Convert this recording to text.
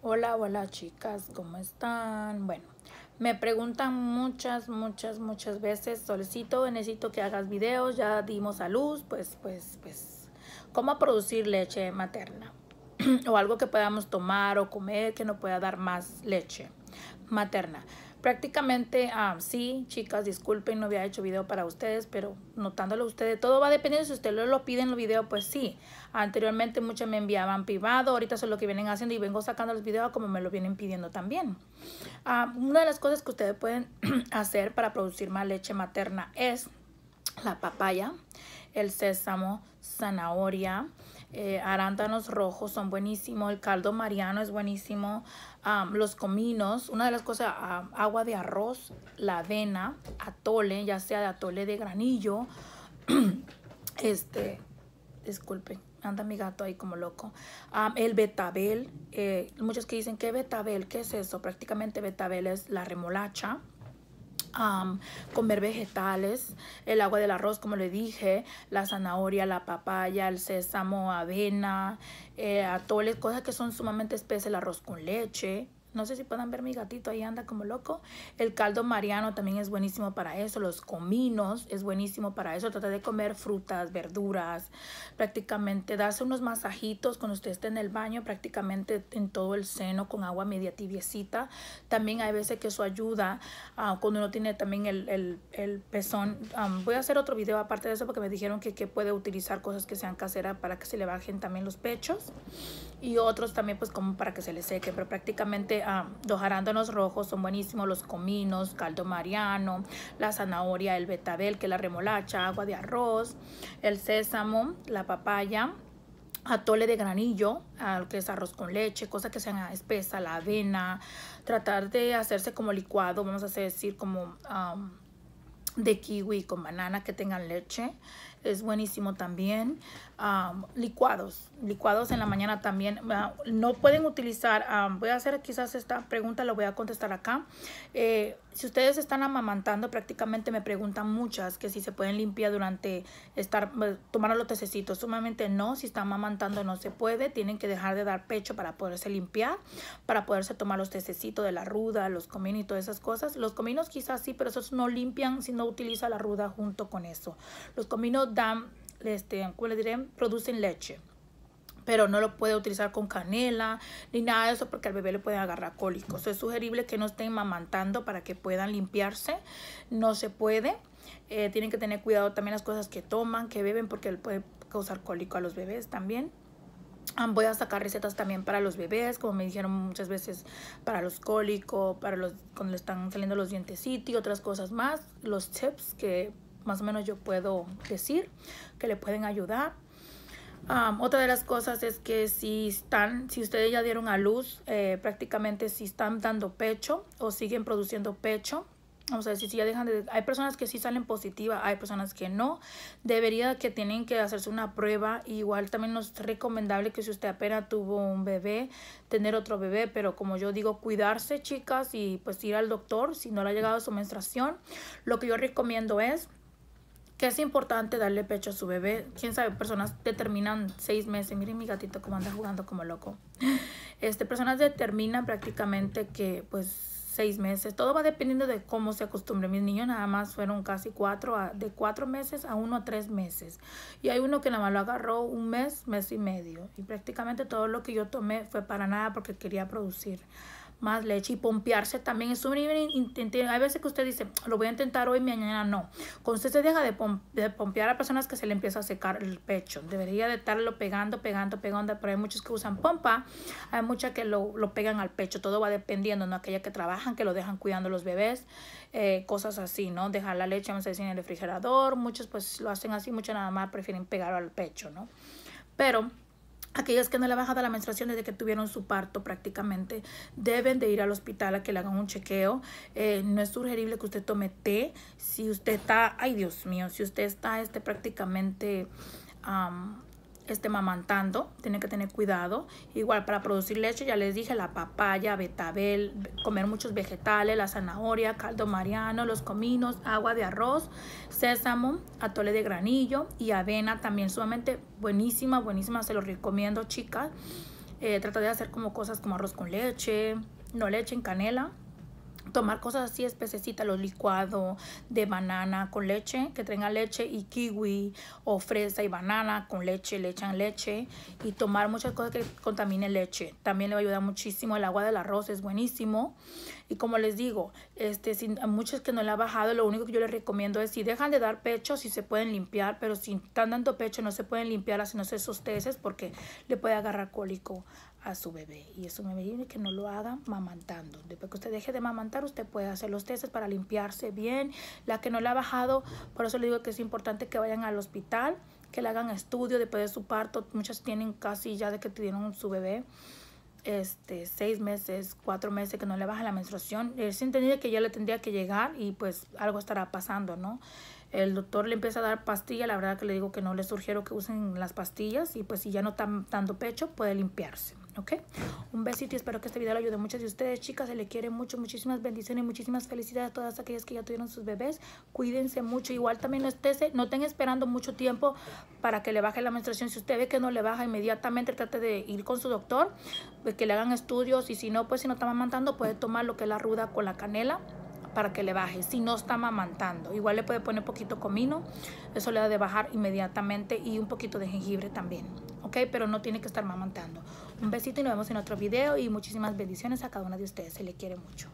Hola, hola chicas, ¿cómo están? Bueno, me preguntan muchas, muchas, muchas veces, solicito, necesito que hagas videos, ya dimos a luz, pues, pues, pues, ¿cómo producir leche materna? o algo que podamos tomar o comer que no pueda dar más leche materna prácticamente, ah, sí, chicas, disculpen, no había hecho video para ustedes, pero notándolo ustedes, todo va dependiendo si ustedes lo piden en el video, pues sí. Anteriormente muchas me enviaban privado, ahorita eso es lo que vienen haciendo y vengo sacando los videos como me lo vienen pidiendo también. Ah, una de las cosas que ustedes pueden hacer para producir más leche materna es la papaya, el sésamo, zanahoria, eh, arándanos rojos son buenísimos, el caldo mariano es buenísimo, los cominos, una de las cosas, agua de arroz, la avena, atole, ya sea de atole de granillo, este, disculpe anda mi gato ahí como loco. el betabel, eh, muchos que dicen, ¿qué betabel? ¿Qué es eso? Prácticamente betabel es la remolacha comer vegetales, el agua del arroz, como le dije, la zanahoria, la papaya, el sésamo, avena, eh, atoles, cosas que son sumamente espesas, el arroz con leche. No sé si puedan ver mi gatito, ahí anda como loco. El caldo mariano también es buenísimo para eso. Los cominos es buenísimo para eso. Trata de comer frutas, verduras. Prácticamente darse unos masajitos cuando usted esté en el baño, prácticamente en todo el seno con agua media tibiecita. También hay veces que eso ayuda ah, cuando uno tiene también el, el, pezón. voy a hacer otro video aparte de eso porque me dijeron que, que puede utilizar cosas que sean caseras para que se le bajen también los pechos. Y otros también pues como para que se le seque. Pero prácticamente Ah, los arándanos rojos son buenísimos, los cominos, caldo mariano, la zanahoria, el betabel, que es la remolacha, agua de arroz, el sésamo, la papaya, atole de granillo, ah, que es arroz con leche, cosas que sean espesa, la avena, tratar de hacerse como licuado, vamos a decir como ah, de kiwi con banana que tengan leche, es buenísimo también. licuados, licuados en la mañana también. Ah, no pueden utilizar, voy a hacer quizás esta pregunta, la voy a contestar acá. Eh, si ustedes están amamantando, prácticamente me preguntan muchas que si se pueden limpiar durante estar, eh, tomar los tececitos. Sumamente no, si están amamantando no se puede, tienen que dejar de dar pecho para poderse limpiar, para poderse tomar los tececitos de la ruda, los cominos y todas esas cosas. Los cominos quizás sí, pero esos no limpian si no utiliza la ruda junto con eso. Los cominos dan, este, ¿cómo le diré? Producen leche. Pero no lo puede utilizar con canela ni nada de eso porque al bebé le pueden agarrar cólicos. Es sugerible que no estén mamantando para que puedan limpiarse. No se puede. Eh, tienen que tener cuidado también las cosas que toman, que beben porque puede causar cólico a los bebés también. Voy a sacar recetas también para los bebés, como me dijeron muchas veces, para los cólicos, para los cuando le están saliendo los dientes y otras cosas más, los tips que más o menos yo puedo decir que le pueden ayudar. otra de las cosas es que si están, si ustedes ya dieron a luz, eh, prácticamente si están dando pecho o siguen produciendo pecho, vamos a decir, si ya dejan de, hay personas que sí salen positiva hay personas que no, debería que tienen que hacerse una prueba, igual también es recomendable que si usted apenas tuvo un bebé, tener otro bebé, pero como yo digo, cuidarse chicas y pues ir al doctor si no le ha llegado su menstruación, lo que yo recomiendo es que es importante darle pecho a su bebé. Quién sabe, personas determinan seis meses. Miren mi gatito cómo anda jugando como loco. Este, personas determinan prácticamente que pues seis meses. Todo va dependiendo de cómo se acostumbre. Mis niños nada más fueron casi cuatro, de cuatro meses a uno a tres meses. Y hay uno que nada más lo agarró un mes, mes y medio. Y prácticamente todo lo que yo tomé fue para nada porque quería producir más leche y pompearse también es un hay veces que usted dice lo voy a intentar hoy mañana no cuando usted se deja de, pompear a personas que se le empieza a secar el pecho debería de estarlo pegando pegando pegando pero hay muchos que usan pompa hay muchas que lo, pegan al pecho todo va dependiendo no aquellas que trabajan que lo dejan cuidando los bebés eh, cosas así no dejar la leche vamos a decir en el refrigerador muchos pues lo hacen así muchos nada más prefieren pegarlo al pecho no pero Aquellas que no le han bajado la menstruación desde que tuvieron su parto prácticamente deben de ir al hospital a que le hagan un chequeo. Eh, no es sugerible que usted tome té. Si usted está, ay Dios mío, si usted está este, prácticamente esté mamantando, tiene que tener cuidado. Igual para producir leche, ya les dije, la papaya, betabel, comer muchos vegetales, la zanahoria, caldo mariano, los cominos, agua de arroz, sésamo, atole de granillo y avena también sumamente buenísima, buenísima, se los recomiendo chicas. Eh, trata de hacer como cosas como arroz con leche, no leche en canela, tomar cosas así espececitas, los licuados de banana con leche, que tenga leche y kiwi o fresa y banana con leche, le echan leche y tomar muchas cosas que contaminen leche. También le va a ayudar muchísimo el agua del arroz, es buenísimo. Y como les digo, este, sin, a muchos que no le ha bajado, lo único que yo les recomiendo es si dejan de dar pecho, si se pueden limpiar, pero si están dando pecho no se pueden limpiar así, no sé, esos teces porque le puede agarrar cólico a su bebé. Y eso me viene que no lo hagan mamantando. Después que usted deje de mamantar, usted puede hacer los tesis para limpiarse bien. La que no le ha bajado, por eso le digo que es importante que vayan al hospital, que le hagan estudio después de su parto. Muchas tienen casi ya de que tuvieron su bebé este, seis meses, cuatro meses que no le baja la menstruación, sí entendía que ya le tendría que llegar y pues algo estará pasando, ¿no? El doctor le empieza a dar pastillas, la verdad que le digo que no le sugiero que usen las pastillas y pues si ya no está dando pecho puede limpiarse. Un besito y espero que este video le ayude a muchas de ustedes, chicas. Se le quiere mucho, muchísimas bendiciones, muchísimas felicidades a todas aquellas que ya tuvieron sus bebés. Cuídense mucho. Igual también no no estén esperando mucho tiempo para que le baje la menstruación. Si usted ve que no le baja inmediatamente, trate de ir con su doctor, que le hagan estudios y si no, pues si no está mamantando, puede tomar lo que es la ruda con la canela para que le baje, si no está mamantando. Igual le puede poner poquito comino, eso le da de bajar inmediatamente y un poquito de jengibre también. ¿ok? Pero no tiene que estar mamantando. Un besito y nos vemos en otro video y muchísimas bendiciones a cada una de ustedes. Se le quiere mucho.